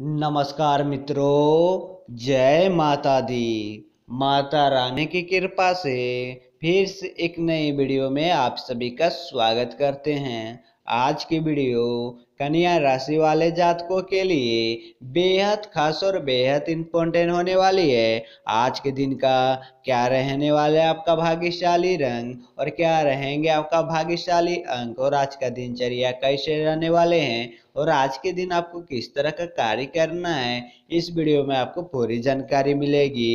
नमस्कार मित्रों जय माता दी माता रानी की कृपा से फिर से एक नई वीडियो में आप सभी का स्वागत करते हैं आज की वीडियो कन्या राशि वाले जातकों के लिए बेहद खास और बेहद इम्पोर्टेंट होने वाली है आज के दिन का क्या रहने वाला है आपका भाग्यशाली रंग और क्या रहेंगे आपका भाग्यशाली अंक और आज का दिनचर्या कैसे रहने वाले हैं और आज के दिन आपको किस तरह का कार्य करना है इस वीडियो में आपको पूरी जानकारी मिलेगी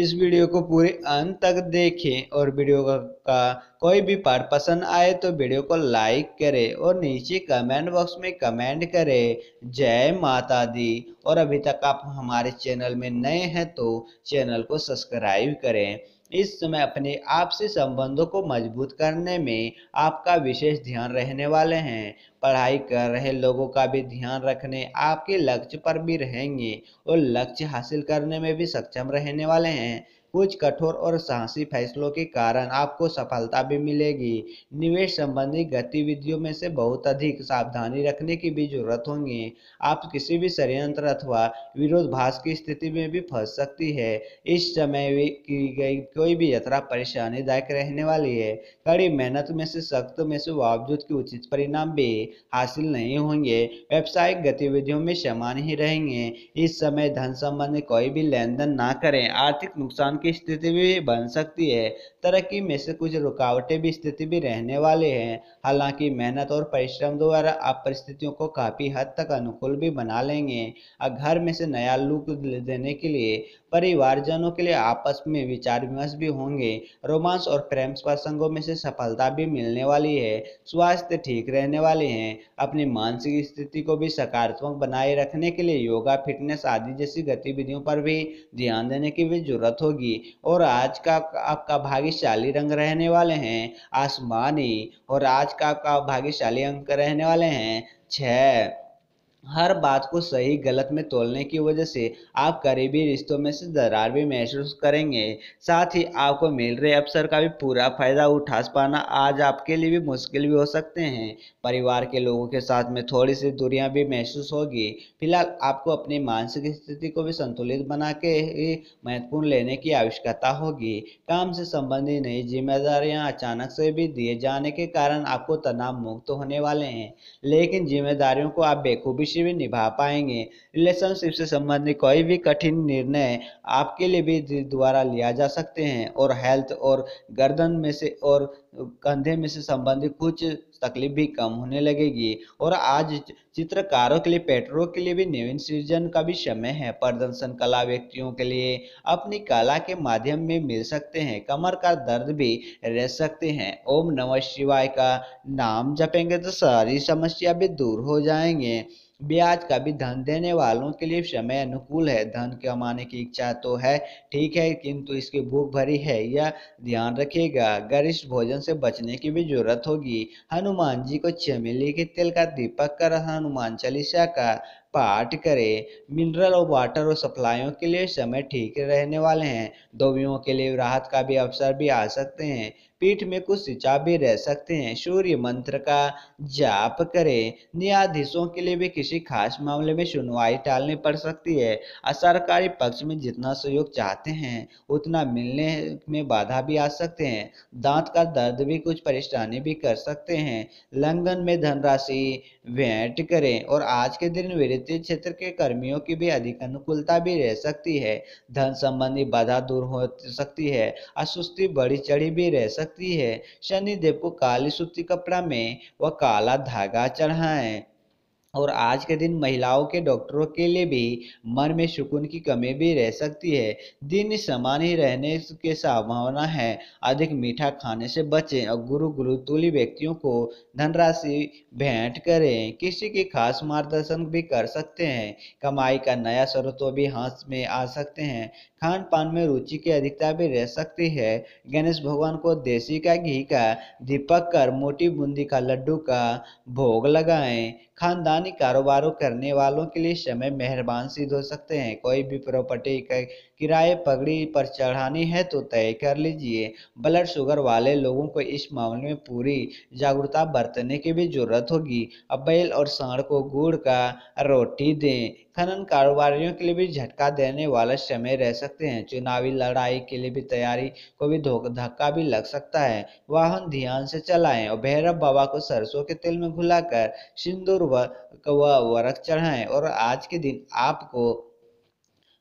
इस वीडियो को पूरे अंत तक देखें और वीडियो का कोई भी पार्ट पसंद आए तो वीडियो को लाइक करें और नीचे कमेंट बॉक्स में कमेंट करें जय माता दी और अभी तक आप हमारे चैनल में नए हैं तो चैनल को सब्सक्राइब करें इस समय अपने आपसी संबंधों को मजबूत करने में आपका विशेष ध्यान रहने वाले हैं पढ़ाई कर रहे लोगों का भी ध्यान रखने आपके लक्ष्य पर भी रहेंगे और लक्ष्य हासिल करने में भी सक्षम रहने वाले हैं कुछ कठोर और साहसी फैसलों के कारण आपको सफलता भी मिलेगी निवेश संबंधी गतिविधियों में से बहुत अधिक सावधानी रखने की भी जरूरत होगी आप किसी भी षडयंत्र अथवा विरोधाभास की स्थिति में भी फंस सकती है इस समय की गई कोई भी यात्रा परेशानीदायक रहने वाली है कड़ी मेहनत में से सख्त में से बावजूद के उचित परिणाम भी हासिल नहीं होंगे व्यावसायिक गतिविधियों में समान ही रहेंगे इस समय धन संबंधी कोई भी लेन देन ना करें आर्थिक नुकसान की स्थिति भी बन सकती है तरक्की में से कुछ रुकावटें भी स्थिति भी रहने वाले हैं हालांकि मेहनत और परिश्रम द्वारा आप परिस्थितियों को काफ़ी हद तक अनुकूल भी बना लेंगे और घर में से नया लुक देने के लिए परिवारजनों के लिए आपस में विचार विमर्श भी होंगे रोमांस और प्रेम प्रसंगों में से सफलता भी मिलने वाली है स्वास्थ्य ठीक रहने वाले हैं अपनी मानसिक स्थिति को भी सकारात्मक बनाए रखने के लिए योगा फिटनेस आदि जैसी गतिविधियों पर भी ध्यान देने की भी जरूरत होगी होगी और आज का आपका भाग्यशाली रंग रहने वाले हैं आसमानी और आज का आपका भाग्यशाली अंक रहने वाले हैं छः हर बात को सही गलत में तोलने की वजह से आप करीबी रिश्तों में से दरार भी महसूस करेंगे साथ ही आपको मिल रहे अवसर का भी पूरा फायदा उठा पाना आज आपके लिए भी मुश्किल भी हो सकते हैं परिवार के लोगों के साथ में थोड़ी सी दूरियां भी महसूस होगी फिलहाल आपको अपनी मानसिक स्थिति को भी संतुलित बना के ही महत्वपूर्ण लेने की आवश्यकता होगी काम से संबंधित नई जिम्मेदारियाँ अचानक से भी दिए जाने के कारण आपको तनाव मुक्त होने वाले हैं लेकिन जिम्मेदारियों को आप बेखूबी भी निभा पाएंगे रिलेशनशिप से संबंधित कोई भी कठिन निर्णय आपके लिए भी द्वारा लिया जा सकते हैं और हेल्थ और गर्दन में से और कंधे में से संबंधित कुछ तकलीफ भी कम होने लगेगी और आज चित्रकारों के लिए पेटरों के लिए भी नवीन सृजन का भी समय है प्रदर्शन कला व्यक्तियों के लिए अपनी कला के माध्यम में मिल सकते हैं कमर का दर्द भी रह सकते हैं ओम नमः शिवाय का नाम जपेंगे तो सारी समस्या भी दूर हो जाएंगे ब्याज का भी धन देने वालों के लिए समय अनुकूल है धन कमाने की इच्छा तो है ठीक है किंतु इसकी भूख भरी है यह ध्यान रखिएगा गरिष्ठ भोजन से बचने की भी जरूरत होगी हनुमान जी को चमेली के तेल का दीपक कर हनुमान चालीसा का पाठ करें मिनरल और वाटर और सप्लाइयों के लिए समय ठीक रहने वाले हैं दोवियों के लिए राहत का भी अवसर भी आ सकते हैं पीठ में कुछ सिंचा भी रह सकते हैं सूर्य मंत्र का जाप करें न्यायाधीशों के लिए भी किसी खास मामले में सुनवाई टालनी पड़ सकती है असरकारी पक्ष में जितना सहयोग चाहते हैं उतना मिलने में बाधा भी आ सकते हैं दांत का दर्द भी कुछ परेशानी भी कर सकते हैं लंगन में धनराशि भेंट करें और आज के दिन वित्तीय क्षेत्र के कर्मियों की भी अधिक अनुकूलता भी रह सकती है धन संबंधी बाधा दूर हो सकती है असुस्ती बड़ी चढ़ी भी रह सकती सकती है शनिदेव को काली सूती कपड़ा में वह काला धागा चढ़ाएं और आज के दिन महिलाओं के डॉक्टरों के लिए भी मन में सुकून की कमी भी रह सकती है दिन समान ही रहने के संभावना है अधिक मीठा खाने से बचें और गुरु गुरु तुली व्यक्तियों को धनराशि भेंट करें किसी के खास मार्गदर्शन भी कर सकते हैं कमाई का नया स्रोत भी हाथ में आ सकते हैं खान पान में रुचि की अधिकता भी रह सकती है गणेश भगवान को देसी का घी का दीपक कर मोटी बूंदी का लड्डू का भोग लगाएं खानदानी कारोबारों करने वालों के लिए समय मेहरबान सिद्ध हो सकते हैं कोई भी प्रॉपर्टी किराए पगड़ी पर चढ़ानी है तो तय कर लीजिए ब्लड शुगर वाले लोगों को इस मामले में पूरी जागरूकता बरतने की भी जरूरत होगी अबैल और साढ़ को गुड़ का रोटी दें खनन कारोबारियों के लिए भी झटका देने वाला समय रह सकते हैं चुनावी लड़ाई के लिए भी तैयारी को भी धक्का भी लग सकता है वाहन ध्यान से चलाएं और भैरव बाबा को सरसों के तेल में घुलाकर सिंदूर व वरक चढ़ाएं और आज के दिन आपको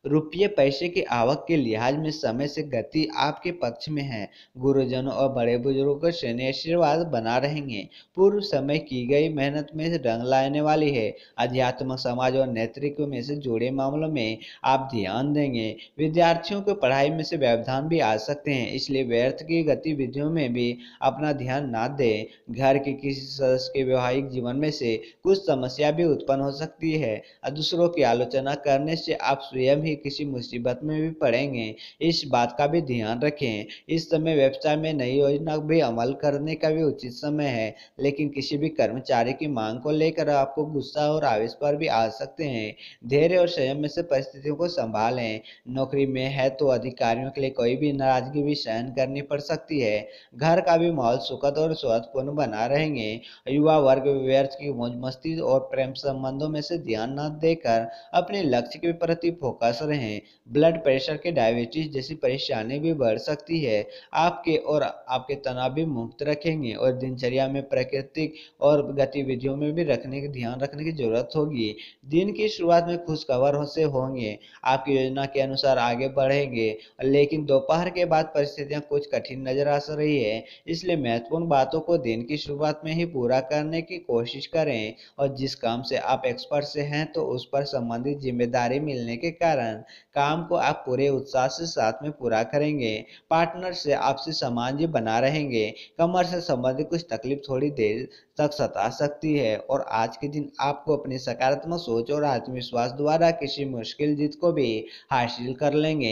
रुपये पैसे के आवक के लिहाज में समय से गति आपके पक्ष में है गुरुजनों और बड़े बुजुर्गों का आशीर्वाद बना रहेंगे पूर्व समय की गई मेहनत में रंग लाने वाली है अध्यात्म समाज और नेतृत्व में से जुड़े मामलों में आप ध्यान देंगे विद्यार्थियों को पढ़ाई में से व्यवधान भी आ सकते हैं इसलिए व्यर्थ की गतिविधियों में भी अपना ध्यान ना दे घर के किसी सदस्य के वैवाहिक जीवन में से कुछ समस्या भी उत्पन्न हो सकती है दूसरों की आलोचना करने से आप स्वयं ही किसी मुसीबत में भी पड़ेंगे इस बात का भी ध्यान रखें इस समय व्यवसाय में नई योजना भी अमल करने का भी उचित समय है लेकिन किसी भी कर्मचारी की मांग को लेकर आपको गुस्सा और आवेश पर भी आ सकते हैं धैर्य और संयम से परिस्थितियों को संभालें नौकरी में है तो अधिकारियों के लिए कोई भी नाराजगी भी सहन करनी पड़ सकती है घर का भी माहौल सुखद और स्वादपूर्ण बना रहेंगे युवा वर्ग व्यर्थ की मौज मस्ती और प्रेम संबंधों में से ध्यान न देकर अपने लक्ष्य के प्रति फोकस असर हैं ब्लड प्रेशर के डायबिटीज जैसी परेशानी भी बढ़ सकती है आपके और आपके तनाव भी मुक्त रखेंगे और दिनचर्या में प्राकृतिक और गतिविधियों में भी रखने के ध्यान रखने की जरूरत होगी दिन की शुरुआत में खुशखबर से होंगे आपकी योजना के अनुसार आगे बढ़ेंगे लेकिन दोपहर के बाद परिस्थितियाँ कुछ कठिन नजर आ रही है इसलिए महत्वपूर्ण बातों को दिन की शुरुआत में ही पूरा करने की कोशिश करें और जिस काम से आप एक्सपर्ट से हैं तो उस पर संबंधित जिम्मेदारी मिलने के कारण कारण काम को आप पूरे उत्साह से साथ में पूरा करेंगे पार्टनर से आपसी सामान्य बना रहेंगे कमर से संबंधित कुछ तकलीफ थोड़ी देर तक सता सकती है और आज के दिन आपको अपनी सकारात्मक सोच और आत्मविश्वास द्वारा किसी मुश्किल जीत को भी हासिल कर लेंगे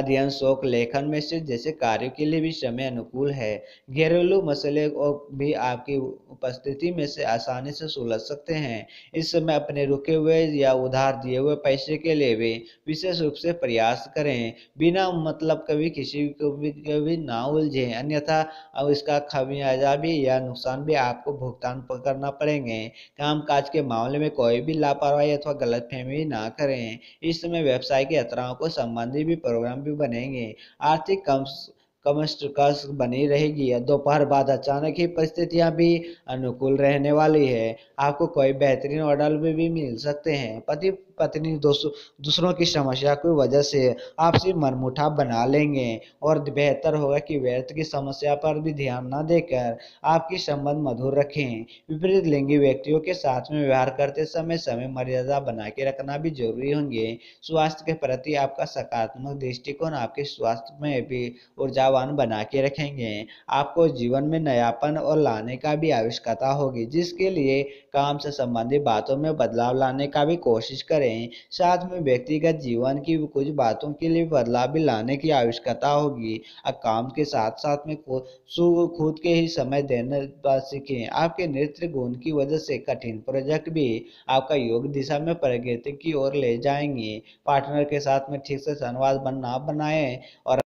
अध्ययन शोक लेखन में से जैसे कार्यों के लिए भी समय अनुकूल है घरेलू मसले को भी आपकी उपस्थिति में से आसानी से सुलझ सकते हैं इस समय अपने रुके हुए या उधार दिए हुए पैसे के लिए भी विशेष रूप से प्रयास करें बिना मतलब कभी किसी को भी, भी ना उलझे अन्यथा इसका खामियाजा भी या नुकसान भी आपको भुगतान कान पकड़ना पड़ेंगे काम काज के मामले में कोई भी लापरवाही अथवा गलत फहमी ना करें इस समय व्यवसाय के यात्राओं को संबंधी भी प्रोग्राम भी बनेंगे आर्थिक कम कमस्ट कस बनी रहेगी दोपहर बाद अचानक ही परिस्थितियां भी अनुकूल रहने वाली है आपको कोई बेहतरीन ऑर्डर भी, भी मिल सकते हैं पति पत्नी दोस्तों दूसरों की समस्या की वजह से आपसी मनमुटाव बना लेंगे और बेहतर होगा कि व्यर्थ की समस्या पर भी ध्यान न देकर आपकी संबंध मधुर रखें विपरीत लिंगी व्यक्तियों के साथ में व्यवहार करते समय समय मर्यादा बना के रखना भी जरूरी होंगे स्वास्थ्य के प्रति आपका सकारात्मक दृष्टिकोण आपके स्वास्थ्य में भी ऊर्जावान बना के रखेंगे आपको जीवन में नयापन और लाने का भी आवश्यकता होगी जिसके लिए काम से संबंधित बातों में बदलाव लाने का भी कोशिश करें रहे हैं साथ में व्यक्तिगत जीवन की कुछ बातों के लिए बदलाव भी लाने की आवश्यकता होगी और काम के साथ साथ में खुद के ही समय देने सीखें आपके नृत्य गुण की वजह से कठिन प्रोजेक्ट भी आपका योग दिशा में प्रगति की ओर ले जाएंगे पार्टनर के साथ में ठीक से संवाद बनना बनाए और